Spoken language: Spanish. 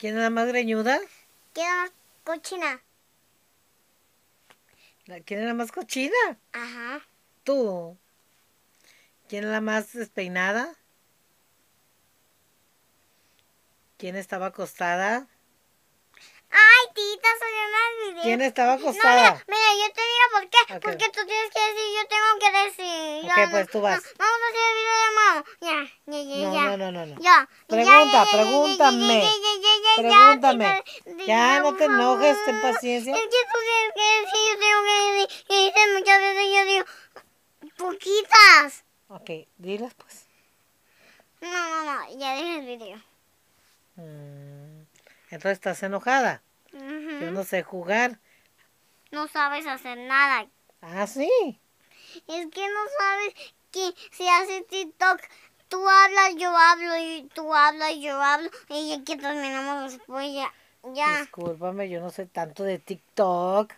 ¿Quién era más greñuda? ¿Quién era más cochina? ¿Quién era más cochina? Ajá. Tú. ¿Quién era más despeinada? ¿Quién estaba acostada? Ay, tita, salió el video. ¿Quién estaba acostada? No, mira, yo te digo por qué. Porque tú tienes que decir, yo tengo que decir. Ok, pues tú vas. vamos a hacer el video de mamá. Ya, ya, ya, ya. No, no, no, no. Ya. Pregunta, pregúntame. Pregúntame. Ya, no te enojes, ten paciencia. Es que que, yo tengo que, que dice muchas veces, yo digo, poquitas. Ok, dilas pues. No, no, no, ya deja el video. Mm, entonces estás enojada. Yo no sé jugar. No sabes hacer nada. Ah, sí. Es que no sabes que si hace TikTok tú hablas, yo hablo, y tú hablas, yo hablo, y aquí terminamos después ya. ya. Discúlpame, yo no sé tanto de TikTok.